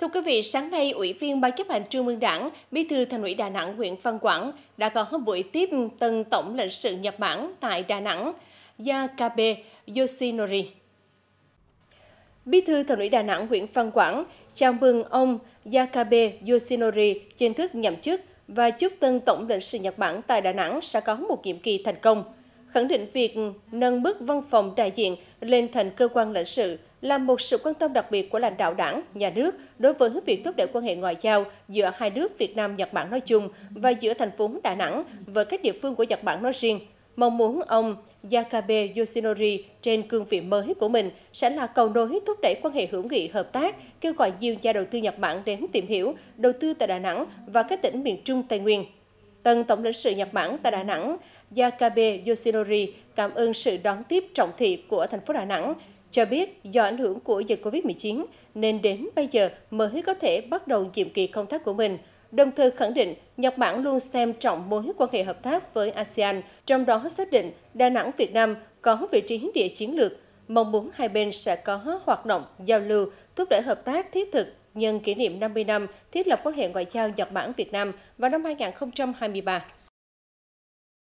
Thưa quý vị, sáng nay, Ủy viên Ban chấp hành Trung ương Đảng, Bí thư Thành ủy Đà Nẵng huyện Văn Quảng đã có buổi tiếp tân tổng lãnh sự Nhật Bản tại Đà Nẵng, Yakabe Yoshinori. Bí thư Thành ủy Đà Nẵng huyện Văn Quảng chào mừng ông Yakabe Yoshinori chính thức nhậm chức và chúc tân tổng lãnh sự Nhật Bản tại Đà Nẵng sẽ có một nhiệm kỳ thành công – khẳng định việc nâng bước văn phòng đại diện lên thành cơ quan lãnh sự là một sự quan tâm đặc biệt của lãnh đạo đảng, nhà nước đối với việc thúc đẩy quan hệ ngoại giao giữa hai nước Việt Nam-Nhật Bản nói chung và giữa thành phố Đà Nẵng với các địa phương của Nhật Bản nói riêng. Mong muốn ông Yakabe Yoshinori trên cương vị mới của mình sẽ là cầu nối thúc đẩy quan hệ hữu nghị hợp tác, kêu gọi nhiều nhà đầu tư Nhật Bản đến tìm hiểu, đầu tư tại Đà Nẵng và các tỉnh miền Trung Tây Nguyên. Tân Tổng lãnh sự Nhật Bản tại Đà Nẵng Yakabe Yoshinori cảm ơn sự đón tiếp trọng thị của thành phố Đà Nẵng, cho biết do ảnh hưởng của dịch Covid-19 nên đến bây giờ mới có thể bắt đầu nhiệm kỳ công tác của mình. Đồng thời khẳng định Nhật Bản luôn xem trọng mối quan hệ hợp tác với ASEAN, trong đó xác định Đà Nẵng Việt Nam có vị trí địa chiến lược, mong muốn hai bên sẽ có hoạt động giao lưu, thúc đẩy hợp tác thiết thực nhân kỷ niệm 50 năm thiết lập quan hệ ngoại giao Nhật Bản Việt Nam vào năm 2023.